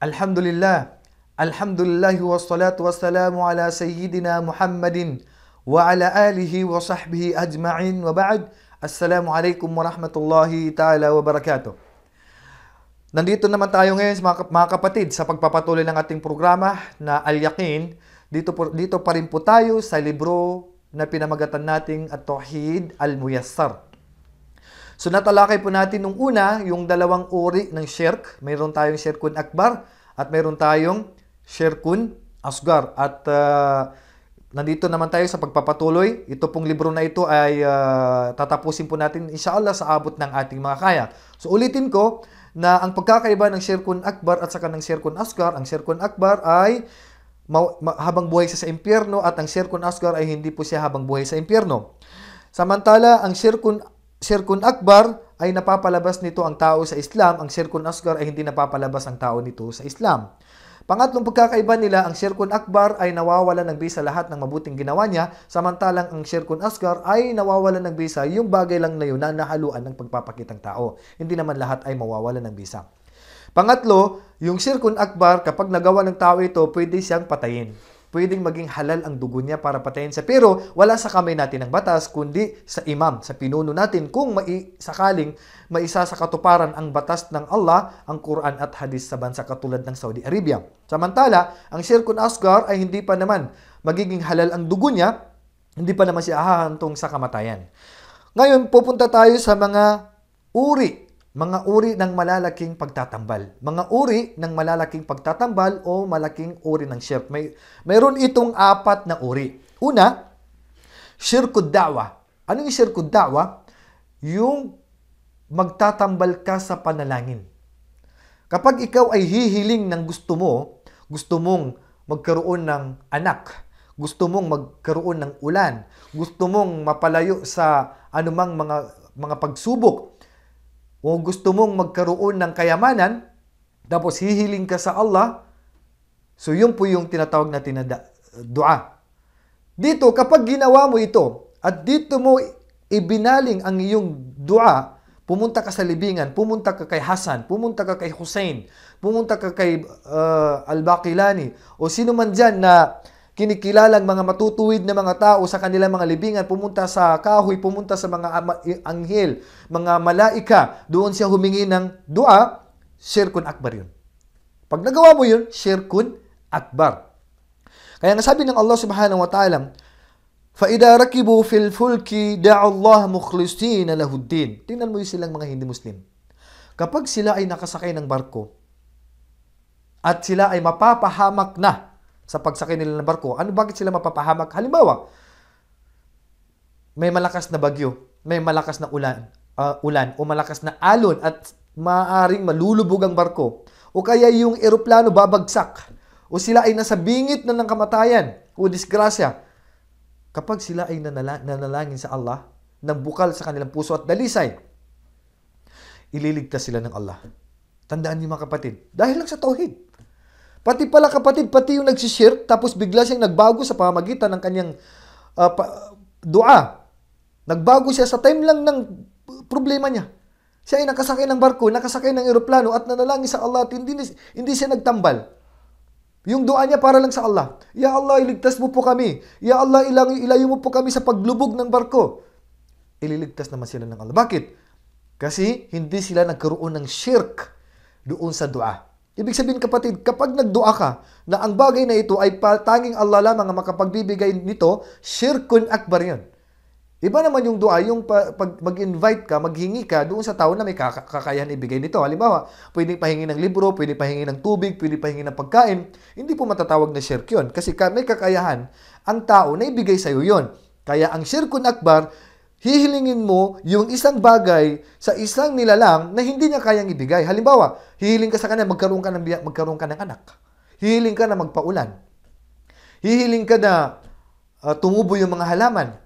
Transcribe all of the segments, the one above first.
Alhamdulillah. Alhamdulillahi wassalatu wassalamu ala sayyidina Muhammadin wa ala alihi wa sahbihi ajma'in wa ba'd. Assalamu alaikum rahmatullahi ta'ala wa barakatuh. Nandito naman tayo ngayon mga kapatid sa pagpapatuloy ng ating programa na Al-Yaqin. Dito, po, dito pa rin po tayo sa libro na pinamagatan nating At-Tawhid Al-Muyassar. So natalakay po natin nung una yung dalawang uri ng shirk. Mayroon tayong shirkun akbar at mayroon tayong shirkun asgar. At uh, nandito naman tayo sa pagpapatuloy. Ito pong libro na ito ay uh, tatapusin po natin inshallah sa abot ng ating mga kaya. So ulitin ko na ang pagkakaiba ng shirkun akbar at saka ng shirkun asgar, ang shirkun akbar ay habang buhay siya sa impyerno at ang shirkun Asgar ay hindi po siya habang buhay sa impyerno. Samantala, ang shirkun Sirkun Akbar ay napapalabas nito ang tao sa Islam, ang Sirkun Asgar ay hindi napapalabas ang tao nito sa Islam. Pangatlong pagkakaiba nila, ang Sirkun Akbar ay nawawala ng visa lahat ng mabuting ginawa niya, samantalang ang Sirkun Asgar ay nawawala ng visa yung bagay lang na yun na nahaluan ng pagpapakitang tao. Hindi naman lahat ay mawawala ng visa. Pangatlo, yung Sirkun Akbar, kapag nagawa ng tao ito, pwede siyang patayin pwedeng maging halal ang dugo niya para patayin Pero wala sa kamay natin ang batas, kundi sa imam, sa pinuno natin, kung mai, sakaling maisa sa katuparan ang batas ng Allah, ang Quran at Hadis sa bansa katulad ng Saudi Arabia. Samantala, ang Sirkun Asgar ay hindi pa naman magiging halal ang dugo niya, hindi pa naman siya ahahantong sa kamatayan. Ngayon, pupunta tayo sa mga uri mga uri ng malalaking pagtatambal. Mga uri ng malalaking pagtatambal o malaking uri ng shirk. May, mayroon itong apat na uri. Una, shirkud da'wa. Ano yung shirkud da'wa? Yung magtatambal ka sa panalangin. Kapag ikaw ay hihiling ng gusto mo, gusto mong magkaroon ng anak, gusto mong magkaroon ng ulan, gusto mong mapalayo sa anumang mga mga pagsubok, o gusto mong magkaroon ng kayamanan, tapos hihiling ka sa Allah, so yun po yung tinatawag natin na dua. Dito, kapag ginawa mo ito, at dito mo ibinaling ang iyong dua, pumunta ka sa libingan, pumunta ka kay Hasan, pumunta ka kay Hussein, pumunta ka kay uh, Al-Baqilani, o sino man dyan na kinikilalang mga matutuwid na mga tao sa kanilang mga libingan, pumunta sa kahoy, pumunta sa mga anghel, mga malaika, doon siya humingi ng dua, shirkun akbar yun. Pag nagawa mo yun, shirkun akbar. Kaya nga sabi ng Allah subhanahu wa ta'ala, فَإِذَا رَكِبُوا فِي الْفُلْكِ دَعُوا اللَّهَ مُخْلِصِينَ لَهُ الدِّينَ Tingnan mo yung silang mga hindi Muslim. Kapag sila ay nakasakay ng barko, at sila ay mapapahamak na sa pagsakay nila ng barko, ano bakit sila mapapahamak? Halimbawa, may malakas na bagyo, may malakas na ulan, uh, ulan o malakas na alon at maaring malulubog ang barko o kaya yung eroplano babagsak o sila ay nasa bingit na ng kamatayan o disgrasya kapag sila ay nanala- nanalangin sa Allah ng bukal sa kanilang puso at dalisay ililigtas sila ng Allah tandaan niyo mga kapatid dahil lang sa tauhid Pati pala kapatid, pati yung nagsishirk, tapos bigla siyang nagbago sa pamagitan ng kanyang uh, dua. Nagbago siya sa time lang ng problema niya. Siya ay nakasakay ng barko, nakasakay ng eroplano at nanalangin sa Allah at hindi, hindi siya nagtambal. Yung dua niya para lang sa Allah. Ya Allah, iligtas mo po kami. Ya Allah, ilang, ilayo mo po kami sa paglubog ng barko. Ililigtas naman sila ng Allah. Bakit? Kasi hindi sila nagkaroon ng shirk doon sa dua. Ibig sabihin kapatid, kapag nagdua ka na ang bagay na ito ay tanging Allah lamang ang makapagbibigay nito, shirkun akbar yun. Iba naman yung dua, yung pag mag-invite ka, maghingi ka doon sa tao na may kakayahan ibigay nito. Halimbawa, pwede pahingi ng libro, pwede pahingi ng tubig, pwede pahingi ng pagkain. Hindi po matatawag na shirk yun kasi may kakayahan ang tao na ibigay sa iyo yun. Kaya ang shirkun akbar, hihilingin mo yung isang bagay sa isang nilalang na hindi niya kayang ibigay. Halimbawa, hihiling ka sa kanya magkaroon ka ng magkaroon ka ng anak. Hihiling ka na magpaulan. Hihiling ka na uh, tumubo yung mga halaman.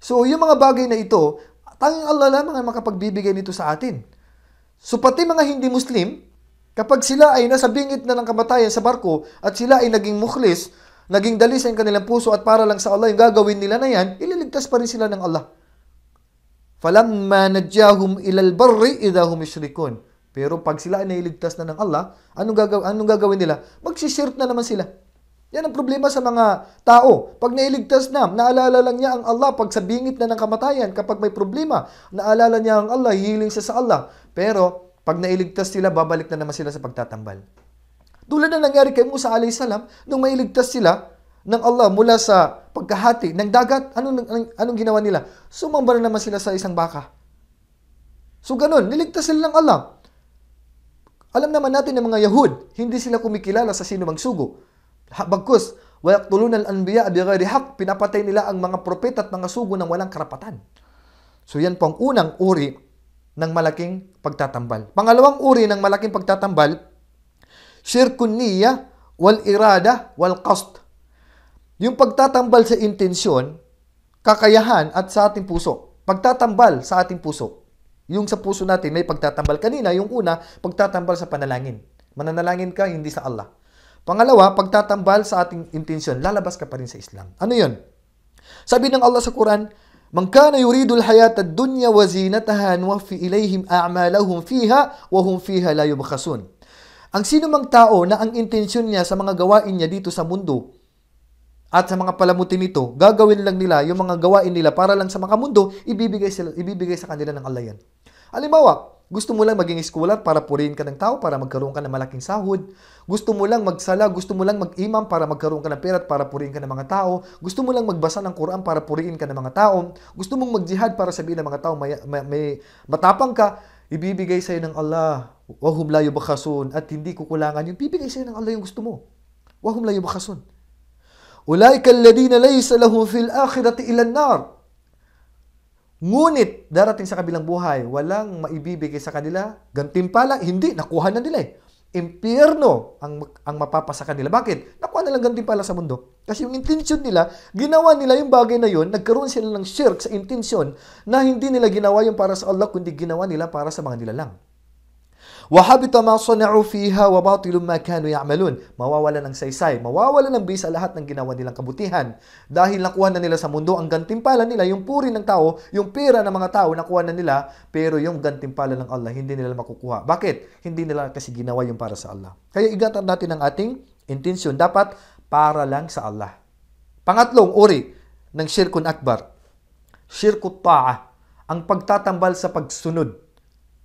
So, yung mga bagay na ito, tanging Allah lamang ang makapagbibigay nito sa atin. So, pati mga hindi Muslim, kapag sila ay nasa bingit na ng kamatayan sa barko at sila ay naging mukhlis, naging dali ang kanilang puso at para lang sa Allah yung gagawin nila na yan, ililigtas pa rin sila ng Allah. Falamma najjahum ilal barri idha hum yushrikun. Pero pag sila ay nailigtas na ng Allah, anong, gagaw anong gagawin nila? Magsishirk na naman sila. Yan ang problema sa mga tao. Pag nailigtas na, naalala lang niya ang Allah. Pag sa bingit na ng kamatayan, kapag may problema, naalala niya ang Allah, hihiling siya sa Allah. Pero, pag nailigtas sila, babalik na naman sila sa pagtatambal. Tulad na nangyari kay Musa alayhi salam, nung mailigtas sila, ng Allah mula sa pagkahati ng dagat, anong, anong, anong ginawa nila? Sumamba na naman sila sa isang baka. So ganun, niligtas sila ng Allah. Alam naman natin ng mga Yahud, hindi sila kumikilala sa sino mang sugo. Bagkus, wayaqtuluna al-anbiya bighayri haqq, pinapatay nila ang mga propeta at mga sugo ng walang karapatan. So yan po ang unang uri ng malaking pagtatambal. Pangalawang uri ng malaking pagtatambal, shirkun niyya wal irada wal qasd. Yung pagtatambal sa intensyon, kakayahan at sa ating puso. Pagtatambal sa ating puso. Yung sa puso natin, may pagtatambal. Kanina, yung una, pagtatambal sa panalangin. Mananalangin ka, hindi sa Allah. Pangalawa, pagtatambal sa ating intensyon, lalabas ka pa rin sa Islam. Ano yun? Sabi ng Allah sa Quran, Man kana yuridu al-hayat ad-dunya wa zinataha nuwaffi ilayhim a'malahum fiha wa hum fiha la yubkhasun. Ang sino mang tao na ang intensyon niya sa mga gawain niya dito sa mundo at sa mga palamutin nito, gagawin lang nila yung mga gawain nila para lang sa makamundo, ibibigay, sila, ibibigay sa kanila ng alayan. Halimbawa, gusto mo lang maging scholar para purihin ka ng tao, para magkaroon ka ng malaking sahod. Gusto mo lang magsala, gusto mo lang mag-imam para magkaroon ka ng pera para purihin ka ng mga tao. Gusto mo lang magbasa ng Quran para purihin ka ng mga tao. Gusto mong magjihad para sabihin ng mga tao may, may, may matapang ka, ibibigay sa'yo ng Allah. Wahum layo bakasun at hindi kukulangan yung bibigay sa'yo ng Allah yung gusto mo. Wahum layo bakasun. Ulaika alladhina ليس lahu في akhirati ilan النار Ngunit darating sa kabilang buhay, walang maibibigay sa kanila gantimpala. Hindi, nakuha na nila eh. Impyerno ang, ang mapapa sa kanila. Bakit? Nakuha na lang gantimpala sa mundo. Kasi yung intention nila, ginawa nila yung bagay na yon, nagkaroon sila ng shirk sa intention na hindi nila ginawa yung para sa Allah, kundi ginawa nila para sa mga nila lang. Wahabita ma sana'u fiha wa batilum ma kanu ya'malun. Mawawalan ng saysay, mawawalan ng bisa lahat ng ginawa nilang kabutihan. Dahil nakuha na nila sa mundo ang gantimpala nila, yung puri ng tao, yung pera ng mga tao, nakuha na nila, pero yung gantimpala ng Allah, hindi nila makukuha. Bakit? Hindi nila kasi ginawa yung para sa Allah. Kaya igatan natin ang ating intention Dapat para lang sa Allah. Pangatlong uri ng shirkun akbar, shirkut ta'ah. ang pagtatambal sa pagsunod.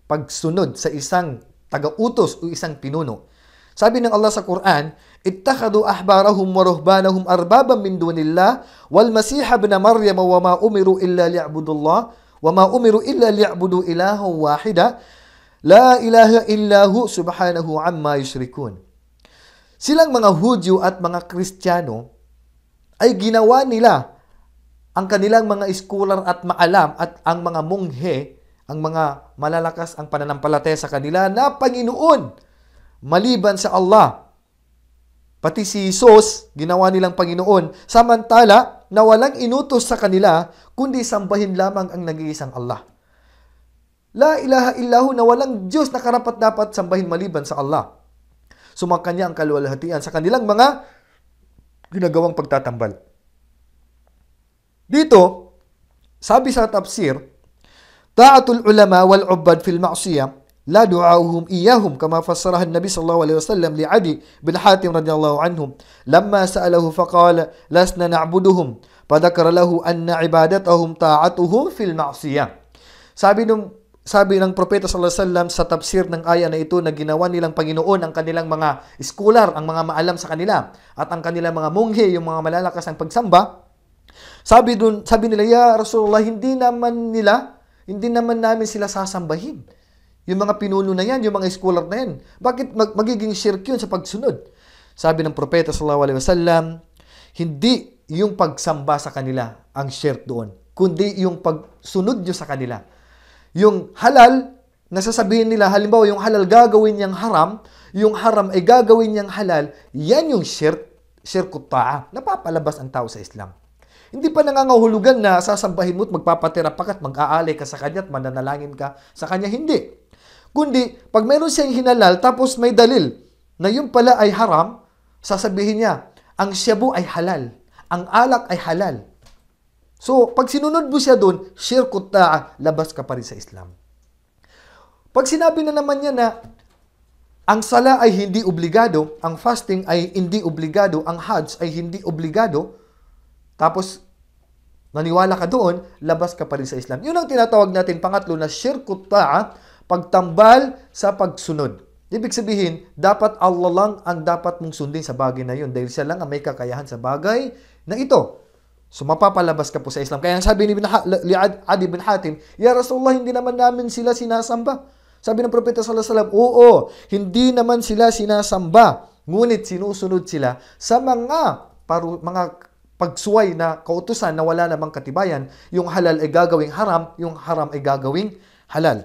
Pagsunod sa isang taga-utos o isang pinuno. Sabi ng Allah sa Quran, Ittakhadu ahbarahum wa ruhbanahum arbaban min dunillah wal masih ibn maryam wa ma umiru illa liya'budullah wa ma umiru illa liya'budu ilahan wahida la ilaha illa hu subhanahu amma yushrikun. Silang mga Hudyo at mga Kristiyano ay ginawa nila ang kanilang mga iskolar at maalam at ang mga monghe ang mga malalakas ang pananampalataya sa kanila na Panginoon maliban sa Allah. Pati si Jesus, ginawa nilang Panginoon, samantala na walang inutos sa kanila, kundi sambahin lamang ang nag-iisang Allah. La ilaha illahu na walang Diyos na karapat dapat sambahin maliban sa Allah. Sumakanya ang kaluwalhatian sa kanilang mga ginagawang pagtatambal. Dito, sabi sa tafsir, Ta'atul ulama wal ubad fil ma'siyah لا دعاؤهم إياهم كما فسرها النبي صلى الله عليه وسلم لعدي بن حاتم رضي الله عنهم لما سأله فقال lasna na'buduhum فذكر له anna عبادتهم طاعتهم fil ma'siyah sabi nung sabi ng propeta sallallahu alaihi wasallam sa tafsir ng aya na ito na ginawa nilang Panginoon ang kanilang mga scholar, ang mga maalam sa kanila at ang kanilang mga munghe, yung mga malalakas ang pagsamba. Sabi dun, sabi nila, ya Rasulullah, hindi naman nila hindi naman namin sila sasambahin. Yung mga pinuno na yan, yung mga scholar na yan. Bakit mag- magiging shirk yun sa pagsunod? Sabi ng propeta sallallahu alaihi wasallam, hindi yung pagsamba sa kanila ang shirk doon, kundi yung pagsunod nyo sa kanila. Yung halal, nasasabihin nila, halimbawa yung halal gagawin niyang haram, yung haram ay gagawin niyang halal, yan yung shirk, shirkut ta'a. Napapalabas ang tao sa Islam. Hindi pa nangangahulugan na sasambahin mo magpapatira pa ka mag-aalay ka sa kanya at mananalangin ka sa kanya. Hindi. Kundi, pag meron siyang hinalal tapos may dalil na yung pala ay haram, sasabihin niya, ang shabu ay halal. Ang alak ay halal. So, pag sinunod mo siya doon, shirkut ta'a, ah, labas ka pa rin sa Islam. Pag sinabi na naman niya na ang sala ay hindi obligado, ang fasting ay hindi obligado, ang hajj ay hindi obligado, tapos, maniwala ka doon, labas ka pa rin sa Islam. Yun ang tinatawag natin pangatlo na shirkut ta'a, pagtambal sa pagsunod. Ibig sabihin, dapat Allah lang ang dapat mong sundin sa bagay na yun dahil siya lang ang may kakayahan sa bagay na ito. So mapapalabas ka po sa Islam. Kaya ang sabi ni, ha- Adi bin Hatim, Ya Rasulullah, hindi naman namin sila sinasamba. Sabi ng Propeta Sallallahu Alaihi Wasallam, Oo, hindi naman sila sinasamba. Ngunit sinusunod sila sa mga paru, mga pagsuway na kautusan na wala namang katibayan, yung halal ay gagawing haram, yung haram ay gagawing halal.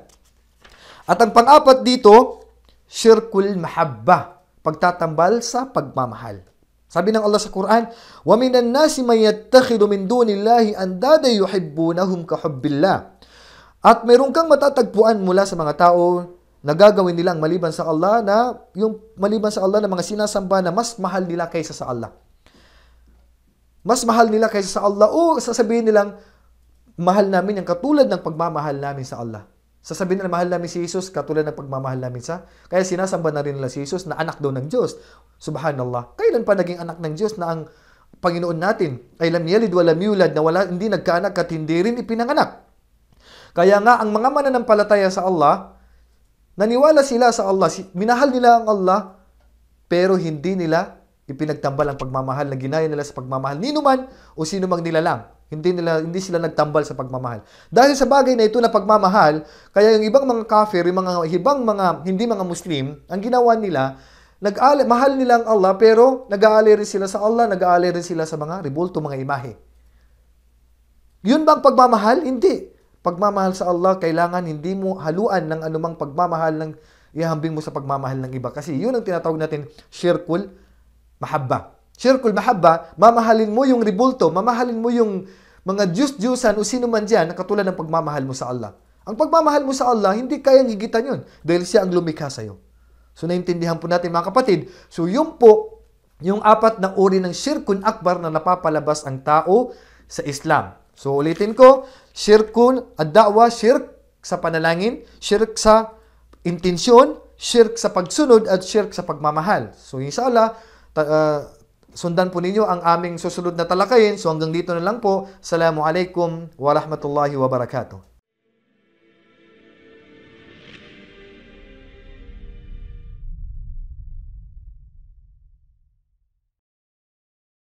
At ang pang-apat dito, shirkul mahabba, pagtatambal sa pagmamahal. Sabi ng Allah sa Quran, وَمِنَ النَّاسِ مَنْ يَتَّخِذُ مِنْ دُونِ اللَّهِ أَنْدَادَ يُحِبُّونَهُمْ كَحُبِّ اللَّهِ At mayroon kang matatagpuan mula sa mga tao na gagawin nilang maliban sa Allah na yung maliban sa Allah na mga sinasamba na mas mahal nila kaysa sa Allah. Mas mahal nila kaysa sa Allah o sasabihin nilang mahal namin ang katulad ng pagmamahal namin sa Allah. Sasabihin nila mahal namin si Jesus katulad ng pagmamahal namin sa kaya sinasamba na rin nila si Jesus na anak daw ng Diyos. Subhanallah. Kailan pa naging anak ng Diyos na ang Panginoon natin ay lam yalid wala lam na wala, hindi nagkaanak at hindi rin ipinanganak. Kaya nga ang mga mananampalataya sa Allah, naniwala sila sa Allah, minahal nila ang Allah pero hindi nila ipinagtambal ang pagmamahal na ginaya nila sa pagmamahal nino man o sino mang lang. Hindi nila hindi sila nagtambal sa pagmamahal. Dahil sa bagay na ito na pagmamahal, kaya yung ibang mga kafir, yung mga ibang mga hindi mga Muslim, ang ginawa nila nag-aali, mahal nila ang Allah pero nag-aali rin sila sa Allah, nag-aali rin sila sa mga ribulto, mga imahe. Yun bang pagmamahal? Hindi. Pagmamahal sa Allah, kailangan hindi mo haluan ng anumang pagmamahal ng ihambing mo sa pagmamahal ng iba. Kasi yun ang tinatawag natin, shirkul Mahabba. Shirkul mahabba, mamahalin mo yung ribulto, mamahalin mo yung mga Diyos-Diyusan o sino man dyan na katulad ng pagmamahal mo sa Allah. Ang pagmamahal mo sa Allah, hindi kayang higitan yun dahil siya ang lumikha sa iyo. So, naiintindihan po natin mga kapatid. So, yun po, yung apat na uri ng shirkun akbar na napapalabas ang tao sa Islam. So, ulitin ko, shirkun, ad-da'wa, shirk sa panalangin, shirk sa intensyon, shirk sa pagsunod, at shirk sa pagmamahal. So, yung Ta- uh, sundan po ninyo ang aming susunod na talakayin. So hanggang dito na lang po. Assalamu wa rahmatullahi wa barakatuh.